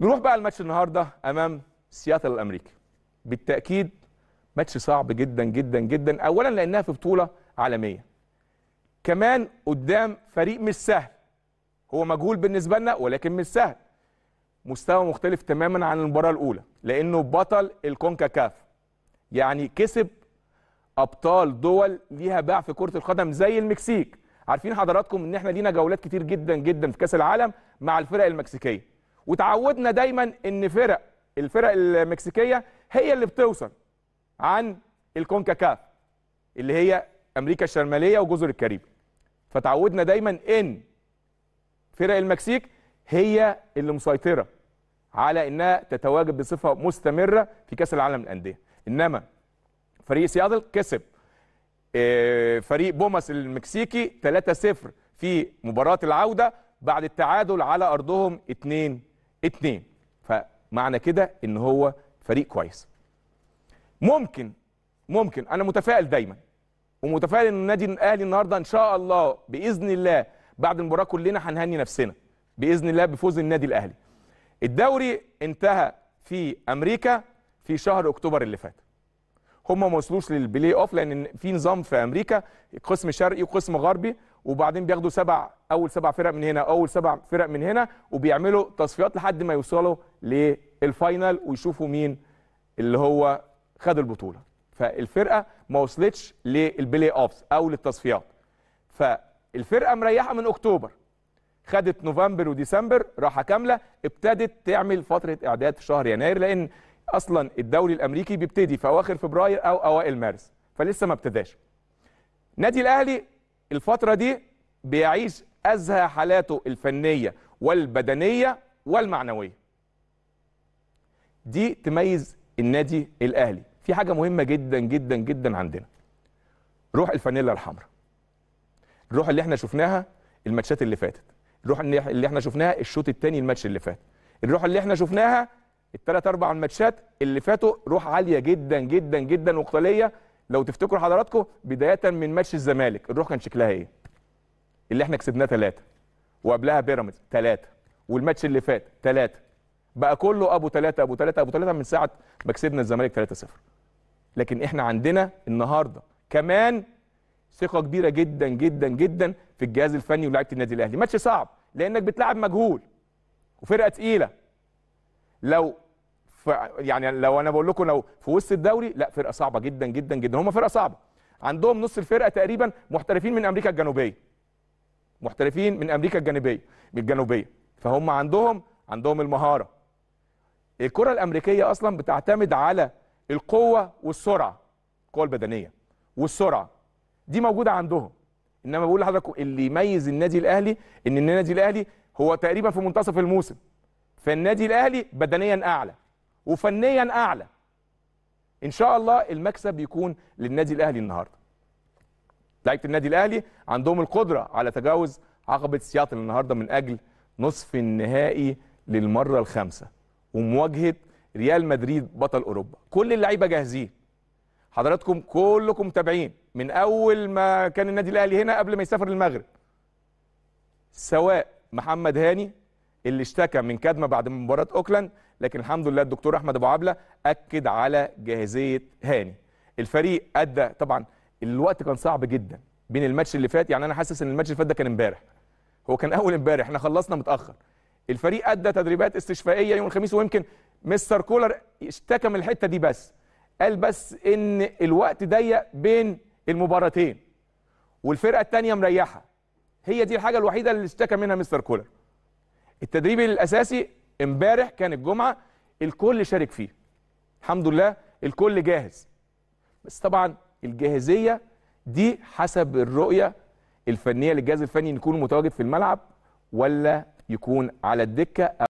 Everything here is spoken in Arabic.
نروح بقى الماتش النهارده امام سياتل الامريكي بالتاكيد ماتش صعب جدا جدا جدا اولا لانها في بطوله عالميه كمان قدام فريق مش سهل هو مجهول بالنسبه لنا ولكن مش سهل مستوى مختلف تماما عن المباراه الاولى لانه بطل الكونكاكاف يعني كسب ابطال دول ليها باع في كره القدم زي المكسيك عارفين حضراتكم ان احنا لينا جولات كتير جدا جدا في كاس العالم مع الفرق المكسيكيه وتعودنا دايما ان فرق الفرق المكسيكيه هي اللي بتوصل عن الكونكاكاف اللي هي امريكا الشماليه وجزر الكاريبي فتعودنا دايما ان فرق المكسيك هي اللي مسيطره على انها تتواجد بصفه مستمره في كاس العالم للانديه انما فريق سيادل كسب آه، فريق بوماس المكسيكي 3-0 في مباراه العوده بعد التعادل على ارضهم 2 اتنين فمعنى كده ان هو فريق كويس ممكن ممكن انا متفائل دايما ومتفائل ان النادي الاهلي النهارده ان شاء الله باذن الله بعد المباراه كلنا هنهني نفسنا باذن الله بفوز النادي الاهلي الدوري انتهى في امريكا في شهر اكتوبر اللي فات هم ما وصلوش للبلاي اوف لان في نظام في امريكا قسم شرقي وقسم غربي وبعدين بياخدوا سبع اول سبع فرق من هنا اول سبع فرق من هنا وبيعملوا تصفيات لحد ما يوصلوا للفاينل ويشوفوا مين اللي هو خد البطوله فالفرقه ما وصلتش للبلاي اوفز او للتصفيات فالفرقه مريحه من اكتوبر خدت نوفمبر وديسمبر راحه كامله ابتدت تعمل فتره اعداد في شهر يناير لان اصلا الدوري الامريكي بيبتدي في اواخر فبراير او اوائل مارس فلسه ما ابتداش نادي الاهلي الفتره دي بيعيش ازهى حالاته الفنيه والبدنيه والمعنويه دي تميز النادي الاهلي في حاجه مهمه جدا جدا جدا عندنا روح الفانيلا الحمراء الروح اللي احنا شفناها الماتشات اللي فاتت الروح اللي احنا شفناها الشوط الثاني الماتش اللي فات الروح اللي احنا شفناها الثلاث اربع ماتشات اللي فاتوا روح عاليه جدا جدا جدا وقتاليه لو تفتكروا حضراتكم بدايه من ماتش الزمالك الروح كان شكلها ايه؟ اللي احنا كسبناه ثلاثه وقبلها بيراميدز ثلاثه والماتش اللي فات ثلاثه بقى كله ابو ثلاثه ابو ثلاثه ابو ثلاثه من ساعه ما كسبنا الزمالك 3-0 لكن احنا عندنا النهارده كمان ثقه كبيره جدا جدا جدا في الجهاز الفني ولاعيبه النادي الاهلي ماتش صعب لانك بتلعب مجهول وفرقه ثقيله لو يعني لو انا بقول لكم لو في وسط الدوري لا فرقه صعبه جدا جدا جدا هم فرقه صعبه عندهم نص الفرقه تقريبا محترفين من امريكا الجنوبيه محترفين من امريكا الجنوبيه من الجنوبيه فهم عندهم عندهم المهاره الكره الامريكيه اصلا بتعتمد على القوه والسرعه القوه البدنيه والسرعه دي موجوده عندهم انما بقول لحضراتكم اللي يميز النادي الاهلي ان النادي الاهلي هو تقريبا في منتصف الموسم فالنادي الاهلي بدنيا اعلى وفنيا اعلى ان شاء الله المكسب يكون للنادي الاهلي النهارده لعيبه النادي الاهلي عندهم القدره على تجاوز عقبه سياط النهارده من اجل نصف النهائي للمره الخامسه ومواجهه ريال مدريد بطل اوروبا كل اللعيبه جاهزين حضراتكم كلكم متابعين من اول ما كان النادي الاهلي هنا قبل ما يسافر للمغرب سواء محمد هاني اللي اشتكى من كدمه بعد مباراه اوكلاند لكن الحمد لله الدكتور احمد ابو عبله اكد على جاهزيه هاني الفريق ادى طبعا الوقت كان صعب جدا بين الماتش اللي فات يعني انا حاسس ان الماتش اللي فات ده كان امبارح هو كان اول امبارح احنا خلصنا متاخر الفريق ادى تدريبات استشفائيه يوم الخميس ويمكن مستر كولر اشتكى من الحته دي بس قال بس ان الوقت ضيق بين المباراتين والفرقه الثانيه مريحه هي دي الحاجه الوحيده اللي اشتكى منها مستر كولر التدريب الاساسي امبارح كان الجمعه الكل شارك فيه الحمد لله الكل جاهز بس طبعا الجاهزيه دي حسب الرؤيه الفنيه للجهاز الفني يكون متواجد في الملعب ولا يكون على الدكه